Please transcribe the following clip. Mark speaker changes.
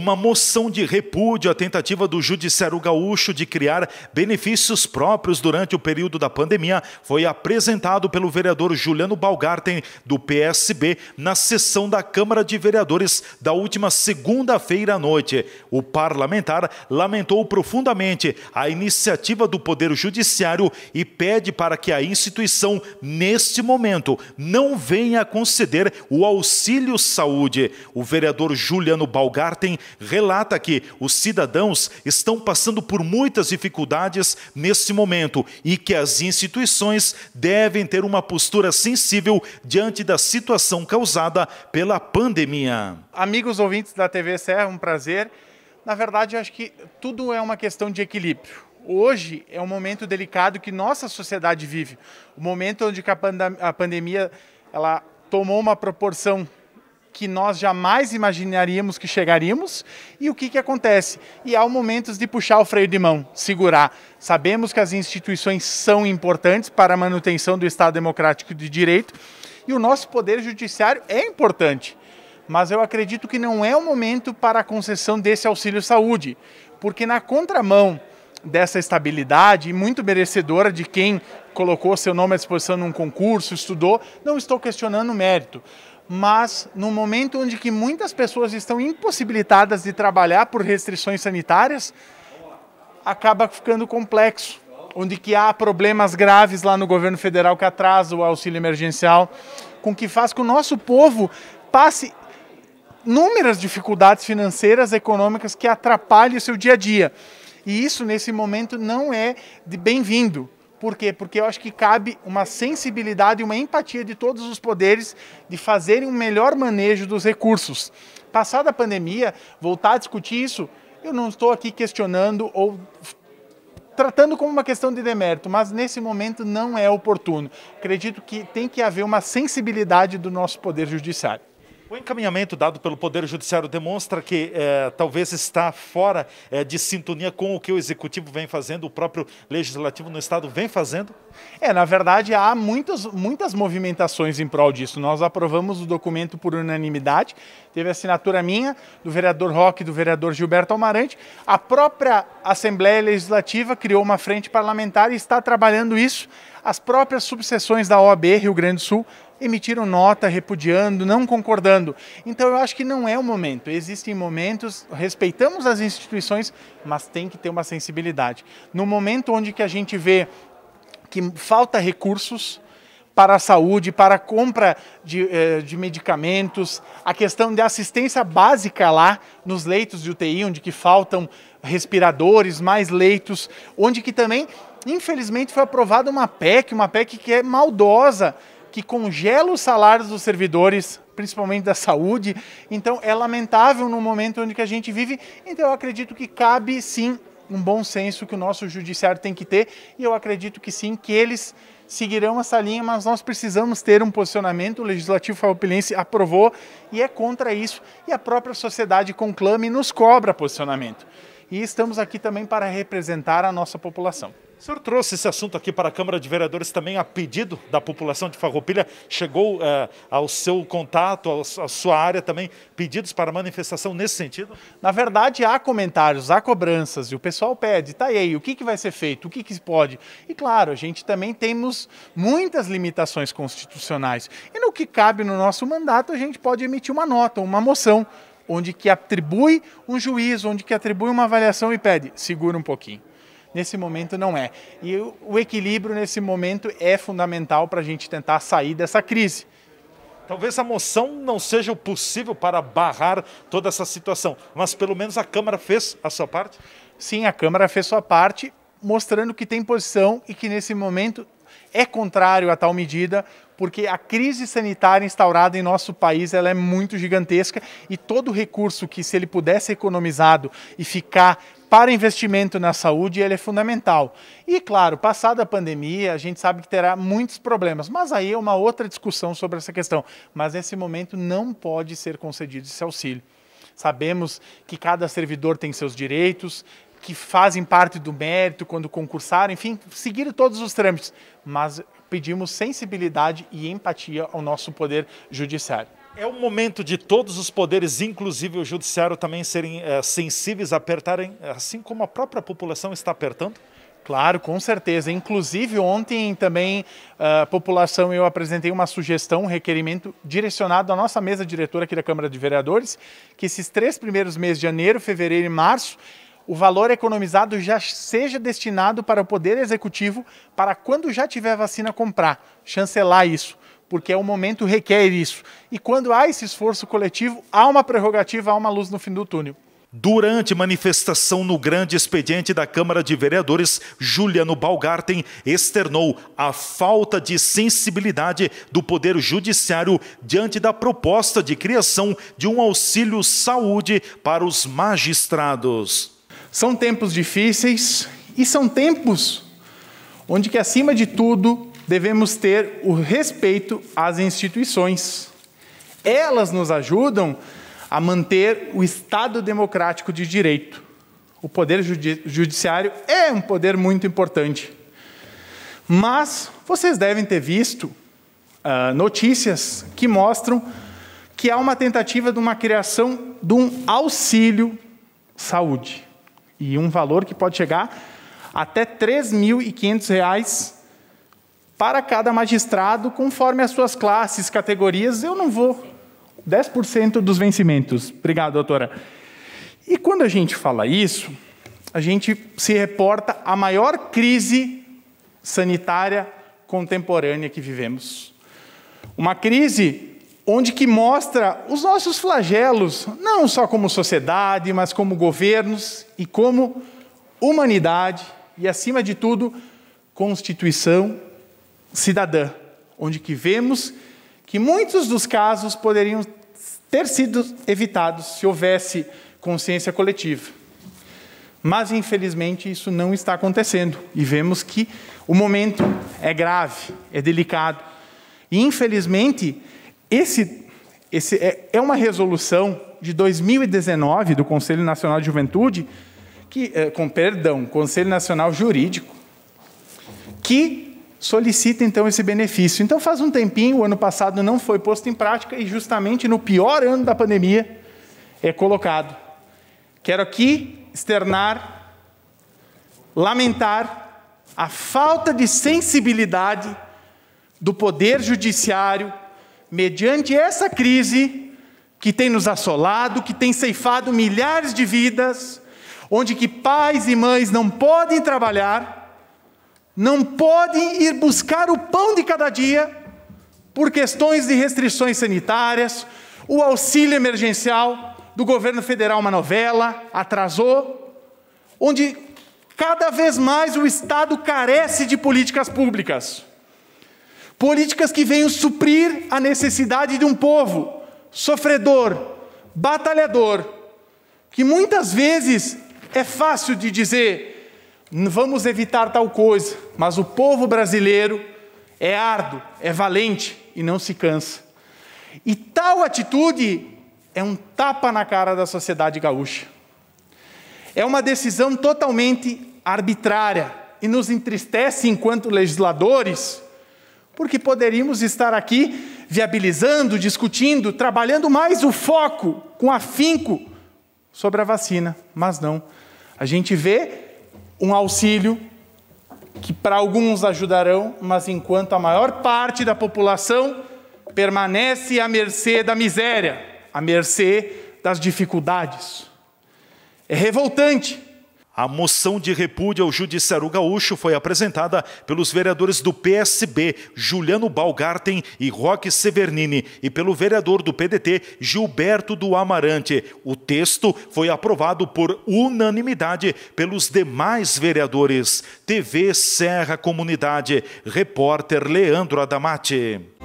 Speaker 1: uma moção de repúdio à tentativa do Judiciário Gaúcho de criar benefícios próprios durante o período da pandemia foi apresentado pelo vereador Juliano Balgarten, do PSB, na sessão da Câmara de Vereadores da última segunda-feira à noite. O parlamentar lamentou profundamente a iniciativa do Poder Judiciário e pede para que a instituição, neste momento, não venha conceder o auxílio saúde. O vereador Juliano Balgarten relata que os cidadãos estão passando por muitas dificuldades nesse momento e que as instituições devem ter uma postura sensível diante da situação causada pela pandemia. Amigos ouvintes
Speaker 2: da TV Serra, um prazer. Na verdade, acho que tudo é uma questão de equilíbrio hoje é um momento delicado que nossa sociedade vive. O um momento onde a pandemia ela tomou uma proporção que nós jamais imaginaríamos que chegaríamos e o que, que acontece. E há momentos de puxar o freio de mão, segurar. Sabemos que as instituições são importantes para a manutenção do Estado Democrático de Direito e o nosso poder judiciário é importante. Mas eu acredito que não é o momento para a concessão desse auxílio saúde, porque na contramão dessa estabilidade muito merecedora de quem colocou seu nome à disposição num concurso, estudou, não estou questionando o mérito mas no momento onde que muitas pessoas estão impossibilitadas de trabalhar por restrições sanitárias, acaba ficando complexo, onde que há problemas graves lá no governo federal que atrasa o auxílio emergencial, com que faz que o nosso povo passe inúmeras dificuldades financeiras, econômicas que atrapalham o seu dia a dia. E isso nesse momento não é de bem-vindo. Por quê? Porque eu acho que cabe uma sensibilidade e uma empatia de todos os poderes de fazerem um melhor manejo dos recursos. Passada a pandemia, voltar a discutir isso, eu não estou aqui questionando ou tratando como uma questão de demérito, mas nesse momento não é oportuno. Acredito que tem que haver
Speaker 1: uma sensibilidade do nosso poder judiciário. O encaminhamento dado pelo Poder Judiciário demonstra que eh, talvez está fora eh, de sintonia com o que o Executivo vem fazendo, o próprio Legislativo no Estado vem fazendo? É, na verdade, há muitas, muitas movimentações
Speaker 2: em prol disso. Nós aprovamos o documento por unanimidade, teve assinatura minha, do vereador Roque e do vereador Gilberto Almarante. A própria Assembleia Legislativa criou uma frente parlamentar e está trabalhando isso. As próprias subseções da OAB Rio Grande do Sul emitiram nota repudiando, não concordando. Então eu acho que não é o momento. Existem momentos, respeitamos as instituições, mas tem que ter uma sensibilidade. No momento onde que a gente vê que falta recursos, para a saúde, para a compra de, eh, de, medicamentos, a questão de assistência básica lá nos leitos de UTI, onde que faltam respiradores, mais leitos, onde que também, infelizmente, foi aprovada uma PEC, uma PEC que é maldosa, que congela os salários dos servidores, principalmente da saúde. Então é lamentável no momento onde que a gente vive. Então eu acredito que cabe sim um bom senso que o nosso judiciário tem que ter e eu acredito que sim que eles seguirão essa linha, mas nós precisamos ter um posicionamento. O legislativo farroupilense aprovou e é contra isso e a própria sociedade conclama e nos cobra posicionamento. E estamos aqui também para representar a nossa
Speaker 1: população. O senhor trouxe esse assunto aqui para a Câmara de Vereadores também a pedido da população de Farroupilha. Chegou eh, ao seu contato, à sua área também, pedidos para manifestação nesse sentido? Na verdade, há comentários, há cobranças e o pessoal pede, tá aí, o que, que vai ser
Speaker 2: feito, o que, que pode? E claro, a gente também temos muitas limitações constitucionais. E no que cabe no nosso mandato, a gente pode emitir uma nota, uma moção, onde que atribui um juízo, onde que atribui uma avaliação e pede, segura um pouquinho nesse momento não é. E o equilíbrio nesse momento é fundamental para a gente tentar sair dessa
Speaker 1: crise. Talvez a moção não seja o possível para barrar toda essa situação, mas pelo menos a Câmara fez a sua parte? Sim, a Câmara fez sua parte,
Speaker 2: mostrando que tem posição e que nesse momento é contrário a tal medida, porque a crise sanitária instaurada em nosso país ela é muito gigantesca e todo recurso que, se ele pudesse ser economizado e ficar para investimento na saúde, ele é fundamental. E, claro, passada a pandemia, a gente sabe que terá muitos problemas, mas aí é uma outra discussão sobre essa questão. Mas, nesse momento, não pode ser concedido esse auxílio. Sabemos que cada servidor tem seus direitos, que fazem parte do mérito quando concursaram, enfim, seguir todos os trâmites, mas pedimos sensibilidade e empatia
Speaker 1: ao nosso poder judiciário. É o momento de todos os poderes, inclusive o judiciário, também serem é, sensíveis, apertarem, assim como a própria população está apertando?
Speaker 2: Claro, com certeza. Inclusive, ontem também eh, a população eu apresentei uma sugestão, um requerimento direcionado à nossa mesa diretora aqui da Câmara de Vereadores, que esses três primeiros meses de janeiro, fevereiro e março, o valor economizado já seja destinado para o Poder Executivo para quando já tiver vacina comprar, chancelar isso, porque é o momento requer isso. E quando há esse esforço coletivo, há uma prerrogativa, há uma luz no fim
Speaker 1: do túnel. Durante manifestação no grande expediente da Câmara de Vereadores, Juliano Balgarten externou a falta de sensibilidade do Poder Judiciário diante da proposta de criação de um auxílio saúde para os magistrados. São tempos difíceis e são
Speaker 2: tempos onde que acima de tudo devemos ter o respeito às instituições. Elas nos ajudam a manter o Estado democrático de direito. O poder judiciário é um poder muito importante. Mas vocês devem ter visto uh, notícias que mostram que há uma tentativa de uma criação de um auxílio saúde. E um valor que pode chegar até R$ reais para cada magistrado, conforme as suas classes, categorias. Eu não vou. 10% dos vencimentos. Obrigado, doutora. E quando a gente fala isso, a gente se reporta à maior crise sanitária contemporânea que vivemos. Uma crise onde que mostra os nossos flagelos, não só como sociedade, mas como governos e como humanidade e acima de tudo, constituição cidadã, onde que vemos que muitos dos casos poderiam ter sido evitados se houvesse consciência coletiva. Mas infelizmente isso não está acontecendo e vemos que o momento é grave, é delicado. E infelizmente esse, esse é, é uma resolução de 2019 do Conselho Nacional de Juventude, que, é, com perdão, Conselho Nacional Jurídico, que solicita então esse benefício. Então faz um tempinho, o ano passado não foi posto em prática e justamente no pior ano da pandemia é colocado. Quero aqui externar, lamentar a falta de sensibilidade do poder judiciário mediante essa crise que tem nos assolado, que tem ceifado milhares de vidas, onde que pais e mães não podem trabalhar, não podem ir buscar o pão de cada dia por questões de restrições sanitárias, o auxílio emergencial do governo federal, uma novela, atrasou, onde cada vez mais o Estado carece de políticas públicas. Políticas que venham suprir a necessidade de um povo sofredor, batalhador, que muitas vezes é fácil de dizer, vamos evitar tal coisa, mas o povo brasileiro é árduo, é valente e não se cansa. E tal atitude é um tapa na cara da sociedade gaúcha. É uma decisão totalmente arbitrária e nos entristece enquanto legisladores porque poderíamos estar aqui viabilizando, discutindo, trabalhando mais o foco com afinco sobre a vacina, mas não. A gente vê um auxílio que para alguns ajudarão, mas enquanto a maior parte da população
Speaker 1: permanece à mercê da miséria, à mercê das dificuldades. É revoltante a moção de repúdio ao Judiciário Gaúcho foi apresentada pelos vereadores do PSB, Juliano Balgarten e Roque Severnini, e pelo vereador do PDT, Gilberto do Amarante. O texto foi aprovado por unanimidade pelos demais vereadores. TV Serra Comunidade, repórter Leandro Adamati.